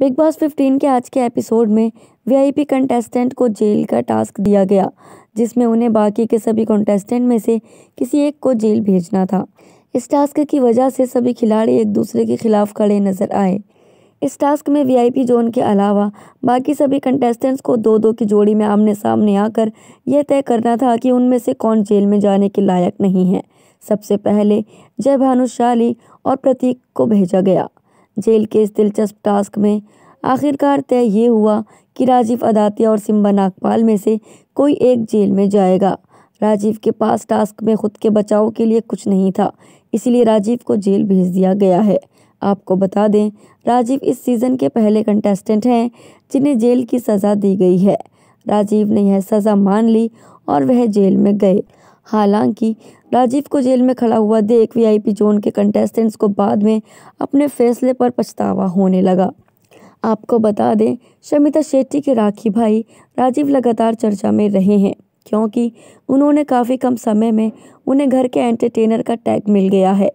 big boss 15 के आज के एपिसोड में वीआईपी कंटेस्टेंट को जेल का टास्क दिया गया जिसमें उन्हें बाकी के सभी कंटेस्टेंट में से किसी एक को जेल भेजना था इस टास्क की वजह से सभी खिलाड़ी एक दूसरे के खिलाफ खड़े नजर आए इस टास्क में वीआईपी जोन के अलावा बाकी सभी कंटेस्टेंट्स को दो दो की जोड़ी में आमने सामने आकर यह तय करना था कि उनमें से कौन जेल में जाने के लायक नहीं है सबसे पहले जय भानुशाली और प्रतीक को भेजा गया जेल के इस दिलचस्प टास्क में आखिरकार तय ये हुआ कि राजीव अदातिया और सिम्बा नागपाल में से कोई एक जेल में जाएगा राजीव के पास टास्क में खुद के बचाव के लिए कुछ नहीं था इसलिए राजीव को जेल भेज दिया गया है आपको बता दें राजीव इस सीज़न के पहले कंटेस्टेंट हैं जिन्हें जेल की सज़ा दी गई है राजीव ने यह सज़ा मान ली और वह जेल में गए हालांकि राजीव को जेल में खड़ा हुआ देख वीआईपी जोन के कंटेस्टेंट्स को बाद में अपने फैसले पर पछतावा होने लगा आपको बता दें शमिता शेट्टी के राखी भाई राजीव लगातार चर्चा में रहे हैं क्योंकि उन्होंने काफ़ी कम समय में उन्हें घर के एंटरटेनर का टैग मिल गया है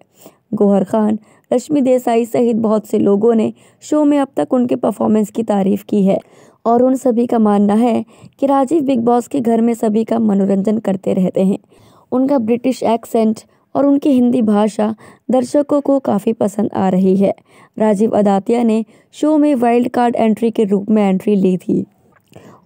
गोहर खान रश्मि देसाई सहित बहुत से लोगों ने शो में अब तक उनके परफॉर्मेंस की तारीफ की है और उन सभी का मानना है कि राजीव बिग बॉस के घर में सभी का मनोरंजन करते रहते हैं उनका ब्रिटिश एक्सेंट और उनकी हिंदी भाषा दर्शकों को काफ़ी पसंद आ रही है राजीव अदातिया ने शो में वाइल्ड कार्ड एंट्री के रूप में एंट्री ली थी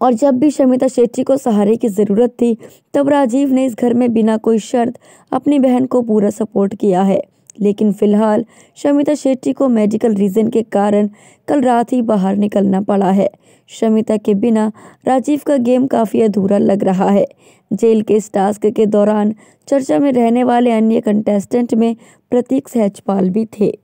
और जब भी शमिता शेट्टी को सहारे की ज़रूरत थी तब राजीव ने इस घर में बिना कोई शर्त अपनी बहन को पूरा सपोर्ट किया है लेकिन फिलहाल शमिता शेट्टी को मेडिकल रीजन के कारण कल रात ही बाहर निकलना पड़ा है शमिता के बिना राजीव का गेम काफ़ी अधूरा लग रहा है जेल के इस टास्क के दौरान चर्चा में रहने वाले अन्य कंटेस्टेंट में प्रतीक सहजपाल भी थे